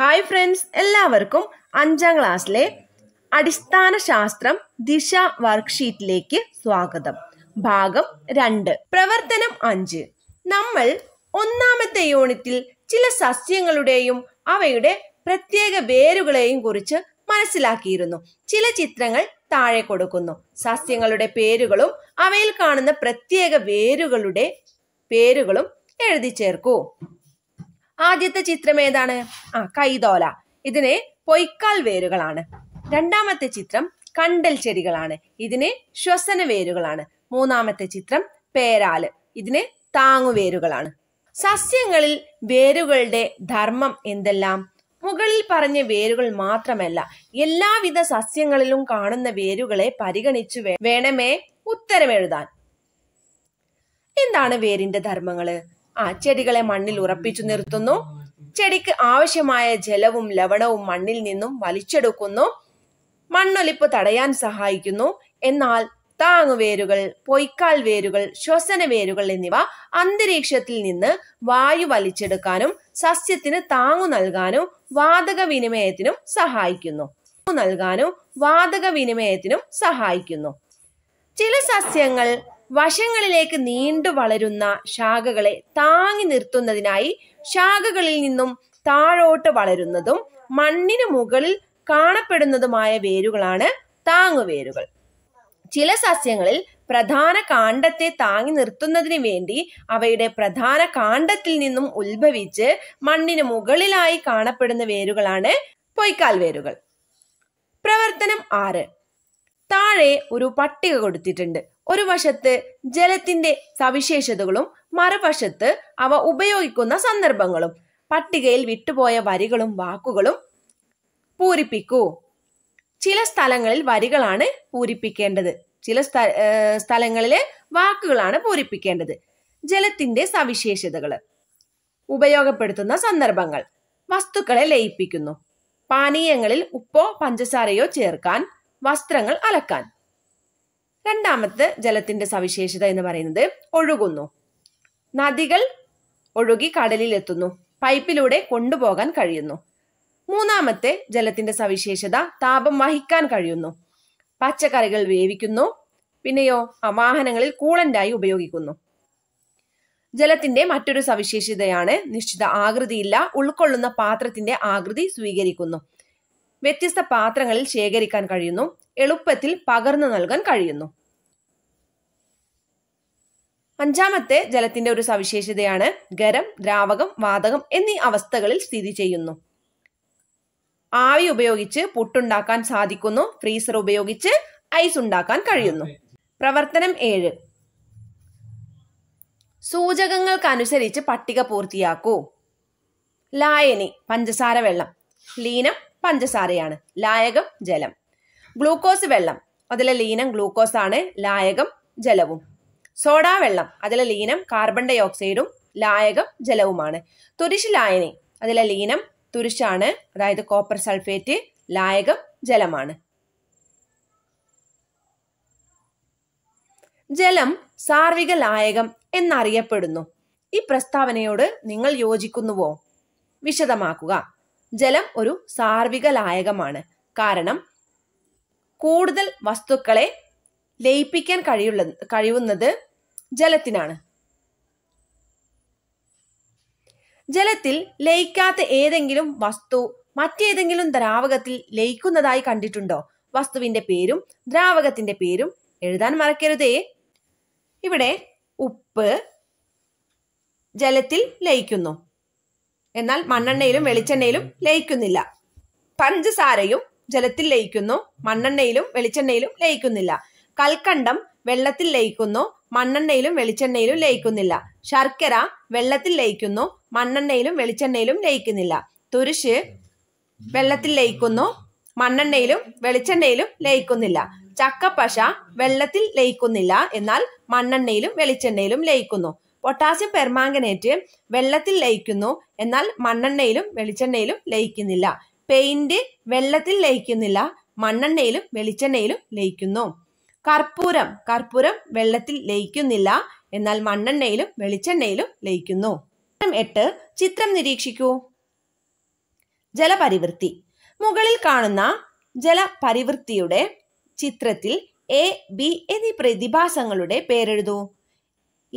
hi friends എല്ലാവർക്കും അഞ്ചാം ക്ലാസ്സിലെ അടിസ്ഥാന ശാസ്ത്രം ദിശ വർക്ക്ഷീറ്റിലേക്ക് സ്വാഗതം ഭാഗം രണ്ട് പ്രവർത്തനം അഞ്ച് നമ്മൾ ഒന്നാമത്തെ യൂണിറ്റിൽ ചില സസ്യങ്ങളുടെയും അവയുടെ പ്രത്യേക വേരുകളെയും കുറിച്ച് മനസ്സിലാക്കിയിരുന്നു ചില ചിത്രങ്ങൾ താഴെ കൊടുക്കുന്നു സസ്യങ്ങളുടെ പേരുകളും അവയിൽ കാണുന്ന പ്രത്യേക വേരുകളുടെ പേരുകളും എഴുതി ചേർക്കൂ ആദ്യത്തെ ചിത്രം ഏതാണ് ആ കൈതോല ഇതിന് പൊയ്ക്കാൽ വേരുകളാണ് രണ്ടാമത്തെ ചിത്രം കണ്ടൽ ചെടികളാണ് ഇതിന് ശ്വസന വേരുകളാണ് മൂന്നാമത്തെ ചിത്രം പേരാല് ഇതിന് താങ്ങുവേരുകളാണ് സസ്യങ്ങളിൽ വേരുകളുടെ ധർമ്മം എന്തെല്ലാം മുകളിൽ പറഞ്ഞ വേരുകൾ മാത്രമല്ല എല്ലാവിധ സസ്യങ്ങളിലും കാണുന്ന വേരുകളെ പരിഗണിച്ചു വേണമേ ഉത്തരമെഴുതാൻ എന്താണ് വേരിന്റെ ധർമ്മങ്ങള് ആ ചെടികളെ മണ്ണിൽ ഉറപ്പിച്ചു നിർത്തുന്നു ചെടിക്ക് ആവശ്യമായ ജലവും ലവണവും മണ്ണിൽ നിന്നും വലിച്ചെടുക്കുന്നു മണ്ണൊലിപ്പ് തടയാൻ സഹായിക്കുന്നു എന്നാൽ താങ്ങുവേരുകൾ പൊയ്ക്കാൽ വേരുകൾ ശ്വസന വേരുകൾ എന്നിവ അന്തരീക്ഷത്തിൽ നിന്ന് വായു വലിച്ചെടുക്കാനും സസ്യത്തിന് താങ്ങു നൽകാനും വാതക വിനിമയത്തിനും സഹായിക്കുന്നു നൽകാനും വാതക വിനിമയത്തിനും സഹായിക്കുന്നു ചില സസ്യങ്ങൾ വശങ്ങളിലേക്ക് നീണ്ടു വളരുന്ന ശാഖകളെ താങ്ങി നിർത്തുന്നതിനായി ശാഖകളിൽ നിന്നും താഴോട്ട് വളരുന്നതും മണ്ണിനു മുകളിൽ കാണപ്പെടുന്നതുമായ വേരുകളാണ് താങ്ങുവേരുകൾ ചില സസ്യങ്ങളിൽ പ്രധാന കാണ്ഡത്തെ താങ്ങി നിർത്തുന്നതിന് വേണ്ടി അവയുടെ പ്രധാന കാണ്ഡത്തിൽ നിന്നും ഉത്ഭവിച്ച് മണ്ണിന് മുകളിലായി കാണപ്പെടുന്ന വേരുകളാണ് പൊയ്ക്കാൽ വേരുകൾ പ്രവർത്തനം ആറ് താഴെ ഒരു പട്ടിക കൊടുത്തിട്ടുണ്ട് ഒരു വശത്ത് ജലത്തിന്റെ സവിശേഷതകളും മറുവശത്ത് അവ ഉപയോഗിക്കുന്ന സന്ദർഭങ്ങളും പട്ടികയിൽ വിട്ടുപോയ വരികളും വാക്കുകളും പൂരിപ്പിക്കൂ ചില സ്ഥലങ്ങളിൽ വരികളാണ് പൂരിപ്പിക്കേണ്ടത് ചില സ്ഥലങ്ങളിലെ വാക്കുകളാണ് പൂരിപ്പിക്കേണ്ടത് ജലത്തിന്റെ സവിശേഷതകൾ ഉപയോഗപ്പെടുത്തുന്ന സന്ദർഭങ്ങൾ വസ്തുക്കളെ ലയിപ്പിക്കുന്നു പാനീയങ്ങളിൽ ഉപ്പോ പഞ്ചസാരയോ ചേർക്കാൻ വസ്ത്രങ്ങൾ അലക്കാൻ രണ്ടാമത്തെ ജലത്തിന്റെ സവിശേഷത എന്ന് പറയുന്നത് ഒഴുകുന്നു നദികൾ ഒഴുകി കടലിൽ എത്തുന്നു പൈപ്പിലൂടെ കൊണ്ടുപോകാൻ കഴിയുന്നു മൂന്നാമത്തെ ജലത്തിന്റെ സവിശേഷത താപം വഹിക്കാൻ കഴിയുന്നു പച്ചക്കറികൾ വേവിക്കുന്നു പിന്നെയോ വാഹനങ്ങളിൽ കൂളന്റായി ഉപയോഗിക്കുന്നു ജലത്തിന്റെ മറ്റൊരു സവിശേഷതയാണ് നിശ്ചിത ആകൃതിയില്ല ഉൾക്കൊള്ളുന്ന പാത്രത്തിന്റെ ആകൃതി സ്വീകരിക്കുന്നു വ്യത്യസ്ത പാത്രങ്ങളിൽ ശേഖരിക്കാൻ കഴിയുന്നു എളുപ്പത്തിൽ പകർന്നു നൽകാൻ കഴിയുന്നു അഞ്ചാമത്തെ ജലത്തിന്റെ ഒരു സവിശേഷതയാണ് ഗരം ദ്രാവകം വാതകം എന്നീ അവസ്ഥകളിൽ സ്ഥിതി ചെയ്യുന്നു ആവി ഉപയോഗിച്ച് പുട്ടുണ്ടാക്കാൻ സാധിക്കുന്നു ഫ്രീസർ ഉപയോഗിച്ച് ഐസ് ഉണ്ടാക്കാൻ കഴിയുന്നു പ്രവർത്തനം ഏഴ് സൂചകങ്ങൾക്കനുസരിച്ച് പട്ടിക പൂർത്തിയാക്കൂ ലായനി പഞ്ചസാര വെള്ളം ലീനം പഞ്ചസാരയാണ് ലായകം ജലം ഗ്ലൂക്കോസ് വെള്ളം അതിലെ ലീനം ഗ്ലൂക്കോസ് ആണ് ലായകം ജലവും സോഡാ വെള്ളം അതിലെ ലീനം കാർബൺ ഡൈ ഓക്സൈഡും ലായകം ജലവുമാണ് തുരിശ് ലായനി അതിലെ ലീനം തുരിശാണ് അതായത് കോപ്പർ സൾഫേറ്റ് ലായകം ജലമാണ് ജലം സാർവിക ലായകം എന്നറിയപ്പെടുന്നു ഈ പ്രസ്താവനയോട് നിങ്ങൾ യോജിക്കുന്നുവോ വിശദമാക്കുക ജലം ഒരു സാർവിക ലായകമാണ് കാരണം കൂടുതൽ വസ്തുക്കളെ ലയിപ്പിക്കാൻ കഴിയുള്ള കഴിയുന്നത് ജലത്തിനാണ് ജലത്തിൽ ലയിക്കാത്ത ഏതെങ്കിലും വസ്തു മറ്റേതെങ്കിലും ദ്രാവകത്തിൽ ലയിക്കുന്നതായി കണ്ടിട്ടുണ്ടോ വസ്തുവിന്റെ പേരും ദ്രാവകത്തിന്റെ പേരും എഴുതാൻ മറക്കരുതേ ഇവിടെ ഉപ്പ് ജലത്തിൽ ലയിക്കുന്നു എന്നാൽ മണ്ണെണ്ണയിലും വെളിച്ചെണ്ണയിലും ലയിക്കുന്നില്ല പഞ്ചസാരയും ജലത്തിൽ ലയിക്കുന്നു മണ്ണെണ്ണയിലും വെളിച്ചെണ്ണയിലും ലയിക്കുന്നില്ല കൽക്കണ്ടം വെള്ളത്തിൽ ലയിക്കുന്നു മണ്ണെണ്ണയിലും വെളിച്ചെണ്ണയിലും ലയിക്കുന്നില്ല ശർക്കര വെള്ളത്തിൽ ലയിക്കുന്നു മണ്ണെണ്ണയിലും വെളിച്ചെണ്ണയിലും ലയിക്കുന്നില്ല തുരിശ് വെള്ളത്തിൽ ലയിക്കുന്നു മണ്ണെണ്ണയിലും വെളിച്ചെണ്ണയിലും ലയിക്കുന്നില്ല ചക്കപ്പശ വെള്ളത്തിൽ ലയിക്കുന്നില്ല എന്നാൽ മണ്ണെണ്ണയിലും വെളിച്ചെണ്ണയിലും ലയിക്കുന്നു പൊട്ടാസ്യം പെർമാങ്കനേറ്റ് വെള്ളത്തിൽ ലയിക്കുന്നു എന്നാൽ മണ്ണെണ്ണയിലും വെളിച്ചെണ്ണയിലും ലയിക്കുന്നില്ല പെയിന്റ് വെള്ളത്തിൽ ലയിക്കുന്നില്ല മണ്ണെണ്ണയിലും വെളിച്ചെണ്ണയിലും ലയിക്കുന്നു കർപ്പൂരം കർപ്പൂരം വെള്ളത്തിൽ ലയിക്കുന്നില്ല എന്നാൽ മണ്ണെണ്ണയിലും വെളിച്ചെണ്ണയിലും ലയിക്കുന്നു എട്ട് ചിത്രം നിരീക്ഷിക്കൂ ജലപരിവൃത്തി മുകളിൽ കാണുന്ന ജലപരിവൃത്തിയുടെ ചിത്രത്തിൽ എ ബി എന്നീ പ്രതിഭാസങ്ങളുടെ പേരെഴുതൂ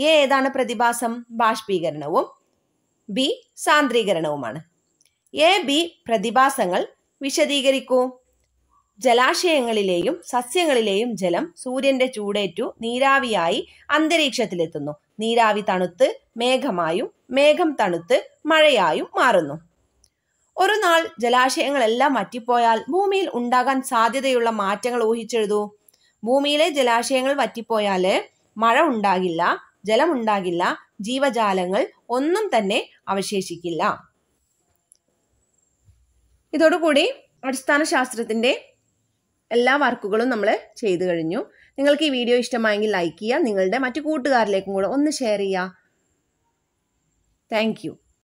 എ ഏതാണ് പ്രതിഭാസം ബാഷ്പീകരണവും ബി സാന്ദ്രീകരണവുമാണ് എ ബി പ്രതിഭാസങ്ങൾ വിശദീകരിക്കൂ ജലാശയങ്ങളിലെയും സസ്യങ്ങളിലെയും ജലം സൂര്യന്റെ ചൂടേറ്റു നീരാവിയായി അന്തരീക്ഷത്തിലെത്തുന്നു നീരാവി തണുത്ത് മേഘമായും മേഘം തണുത്ത് മഴയായും മാറുന്നു ഒരു നാൾ ജലാശയങ്ങളെല്ലാം വറ്റിപ്പോയാൽ ഭൂമിയിൽ ഉണ്ടാകാൻ സാധ്യതയുള്ള മാറ്റങ്ങൾ ഊഹിച്ചെഴുതു ഭൂമിയിലെ ജലാശയങ്ങൾ വറ്റിപ്പോയാല് മഴ ഉണ്ടാകില്ല ജലമുണ്ടാകില്ല ജീവജാലങ്ങൾ ഒന്നും തന്നെ അവശേഷിക്കില്ല ഇതോടുകൂടി അടിസ്ഥാന ശാസ്ത്രത്തിൻ്റെ എല്ലാ വർക്കുകളും നമ്മൾ ചെയ്തു കഴിഞ്ഞു നിങ്ങൾക്ക് ഈ വീഡിയോ ഇഷ്ടമായെങ്കിൽ ലൈക്ക് ചെയ്യുക നിങ്ങളുടെ മറ്റു കൂട്ടുകാരിലേക്കും കൂടെ ഒന്ന് ഷെയർ ചെയ്യുക താങ്ക്